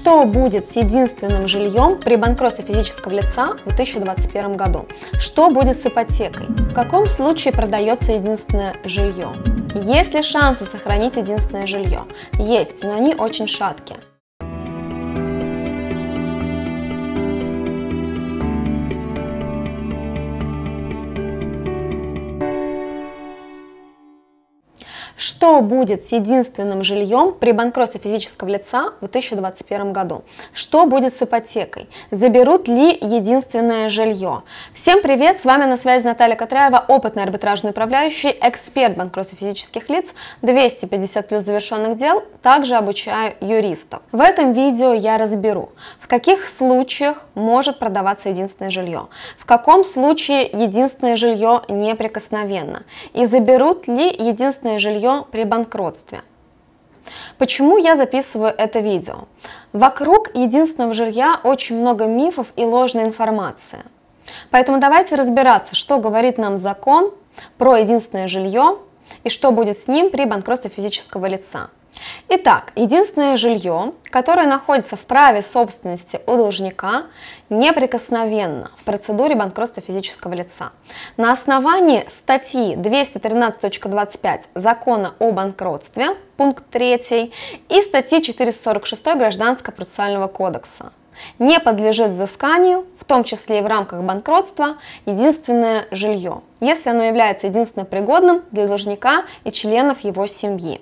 Что будет с единственным жильем при банкротстве физического лица в 2021 году? Что будет с ипотекой? В каком случае продается единственное жилье? Есть ли шансы сохранить единственное жилье? Есть, но они очень шаткие. Что будет с единственным жильем при банкротстве физического лица в 2021 году? Что будет с ипотекой? Заберут ли единственное жилье? Всем привет! С вами на связи Наталья Катраева, опытный арбитражный управляющий, эксперт банкротства физических лиц, 250 плюс завершенных дел, также обучаю юристов. В этом видео я разберу, в каких случаях может продаваться единственное жилье, в каком случае единственное жилье неприкосновенно и заберут ли единственное жилье при банкротстве. Почему я записываю это видео? Вокруг единственного жилья очень много мифов и ложной информации. Поэтому давайте разбираться, что говорит нам закон про единственное жилье и что будет с ним при банкротстве физического лица. Итак, единственное жилье, которое находится в праве собственности у должника, неприкосновенно в процедуре банкротства физического лица. На основании статьи 213.25 Закона о банкротстве, пункт 3, и статьи 446 Гражданского процессуального кодекса не подлежит взысканию, в том числе и в рамках банкротства, единственное жилье, если оно является единственно пригодным для должника и членов его семьи.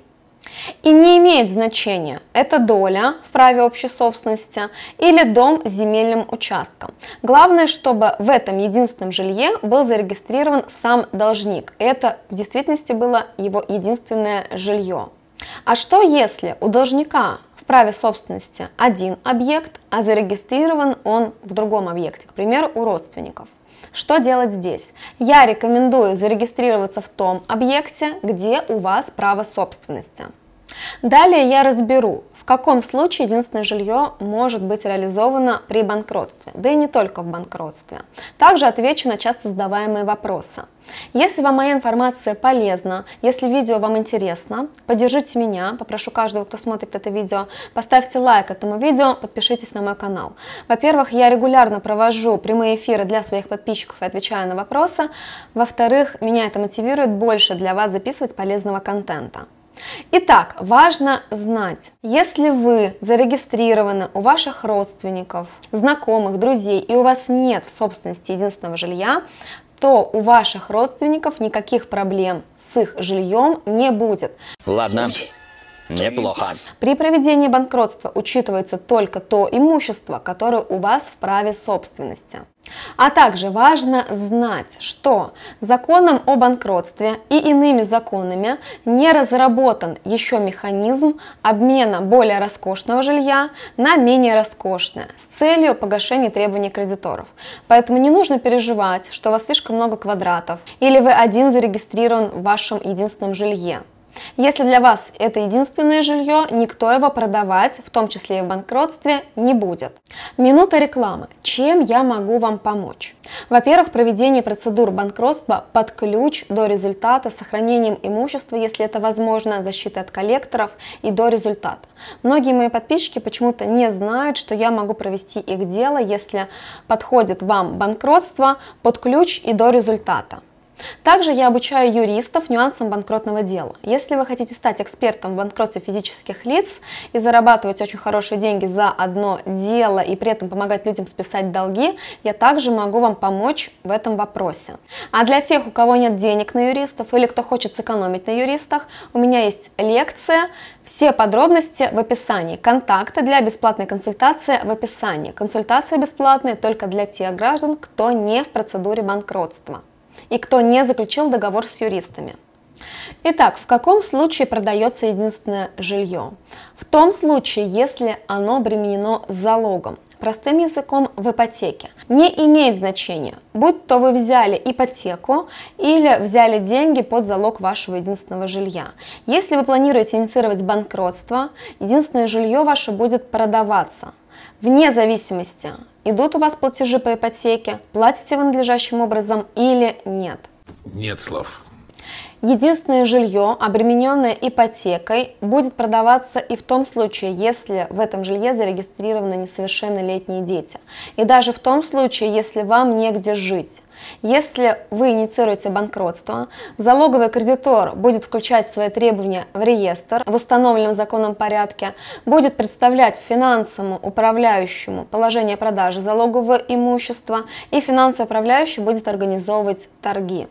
И не имеет значения, это доля в праве общей собственности или дом с земельным участком. Главное, чтобы в этом единственном жилье был зарегистрирован сам должник. Это в действительности было его единственное жилье. А что если у должника в праве собственности один объект, а зарегистрирован он в другом объекте, к примеру, у родственников? Что делать здесь? Я рекомендую зарегистрироваться в том объекте, где у вас право собственности. Далее я разберу, в каком случае единственное жилье может быть реализовано при банкротстве, да и не только в банкротстве. Также отвечу на часто задаваемые вопросы. Если вам моя информация полезна, если видео вам интересно, поддержите меня, попрошу каждого, кто смотрит это видео, поставьте лайк этому видео, подпишитесь на мой канал. Во-первых, я регулярно провожу прямые эфиры для своих подписчиков и отвечаю на вопросы. Во-вторых, меня это мотивирует больше для вас записывать полезного контента. Итак, важно знать, если вы зарегистрированы у ваших родственников, знакомых, друзей, и у вас нет в собственности единственного жилья, то у ваших родственников никаких проблем с их жильем не будет. Ладно, Неплохо. При проведении банкротства учитывается только то имущество, которое у вас в праве собственности. А также важно знать, что законом о банкротстве и иными законами не разработан еще механизм обмена более роскошного жилья на менее роскошное с целью погашения требований кредиторов. Поэтому не нужно переживать, что у вас слишком много квадратов или вы один зарегистрирован в вашем единственном жилье. Если для вас это единственное жилье, никто его продавать, в том числе и в банкротстве, не будет. Минута рекламы. Чем я могу вам помочь? Во-первых, проведение процедур банкротства под ключ до результата с сохранением имущества, если это возможно, защиты от коллекторов и до результата. Многие мои подписчики почему-то не знают, что я могу провести их дело, если подходит вам банкротство под ключ и до результата. Также я обучаю юристов нюансам банкротного дела. Если вы хотите стать экспертом в банкротстве физических лиц и зарабатывать очень хорошие деньги за одно дело и при этом помогать людям списать долги, я также могу вам помочь в этом вопросе. А для тех, у кого нет денег на юристов или кто хочет сэкономить на юристах, у меня есть лекция. Все подробности в описании. Контакты для бесплатной консультации в описании. Консультация бесплатная только для тех граждан, кто не в процедуре банкротства и кто не заключил договор с юристами. Итак, в каком случае продается единственное жилье? В том случае, если оно обременено залогом, простым языком в ипотеке. Не имеет значения, будь то вы взяли ипотеку или взяли деньги под залог вашего единственного жилья. Если вы планируете инициировать банкротство, единственное жилье ваше будет продаваться вне зависимости, идут у вас платежи по ипотеке, платите вы надлежащим образом или нет? Нет слов. Единственное жилье, обремененное ипотекой, будет продаваться и в том случае, если в этом жилье зарегистрированы несовершеннолетние дети. И даже в том случае, если вам негде жить. Если вы инициируете банкротство, залоговый кредитор будет включать свои требования в реестр в установленном законом порядке, будет представлять финансовому управляющему положение продажи залогового имущества и финансовый управляющий будет организовывать торги.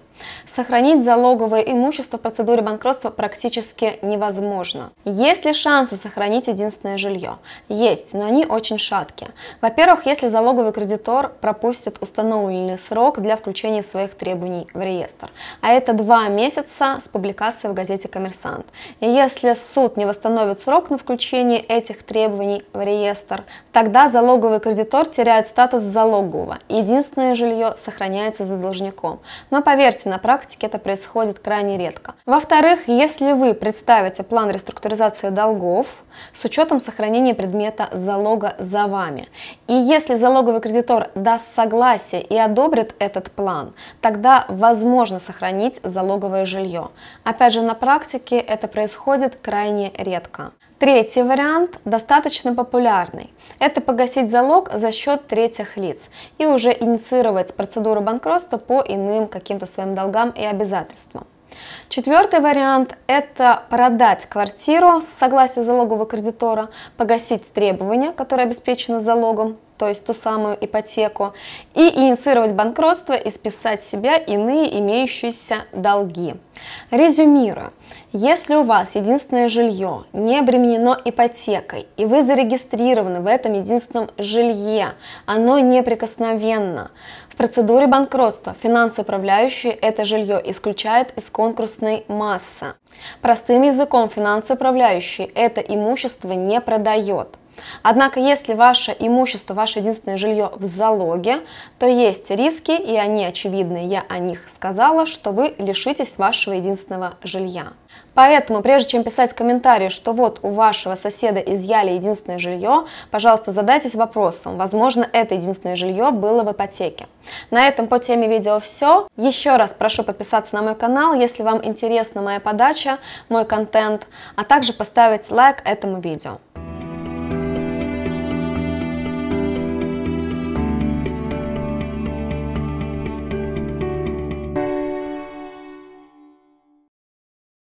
Сохранить залоговое имущество имущество в процедуре банкротства практически невозможно. Есть ли шансы сохранить единственное жилье? Есть, но они очень шаткие. Во-первых, если залоговый кредитор пропустит установленный срок для включения своих требований в реестр, а это два месяца с публикации в газете «Коммерсант». И если суд не восстановит срок на включение этих требований в реестр, тогда залоговый кредитор теряет статус залогового, единственное жилье сохраняется за должником. Но поверьте, на практике это происходит крайне крайне редко. Во-вторых, если вы представите план реструктуризации долгов с учетом сохранения предмета залога за вами, и если залоговый кредитор даст согласие и одобрит этот план, тогда возможно сохранить залоговое жилье. Опять же, на практике это происходит крайне редко. Третий вариант достаточно популярный. Это погасить залог за счет третьих лиц и уже инициировать процедуру банкротства по иным каким-то своим долгам и обязательствам. Четвертый вариант – это продать квартиру с согласия залогового кредитора, погасить требования, которые обеспечены залогом, то есть ту самую ипотеку, и инициировать банкротство и списать с себя иные имеющиеся долги. Резюмирую, если у вас единственное жилье не обременено ипотекой, и вы зарегистрированы в этом единственном жилье, оно неприкосновенно, в процедуре банкротства управляющий это жилье исключает из конкурсной массы. Простым языком управляющий это имущество не продает. Однако, если ваше имущество, ваше единственное жилье в залоге, то есть риски, и они очевидны, я о них сказала, что вы лишитесь вашего единственного жилья. Поэтому, прежде чем писать комментарии, что вот у вашего соседа изъяли единственное жилье, пожалуйста, задайтесь вопросом, возможно, это единственное жилье было в ипотеке. На этом по теме видео все. Еще раз прошу подписаться на мой канал, если вам интересна моя подача, мой контент, а также поставить лайк этому видео.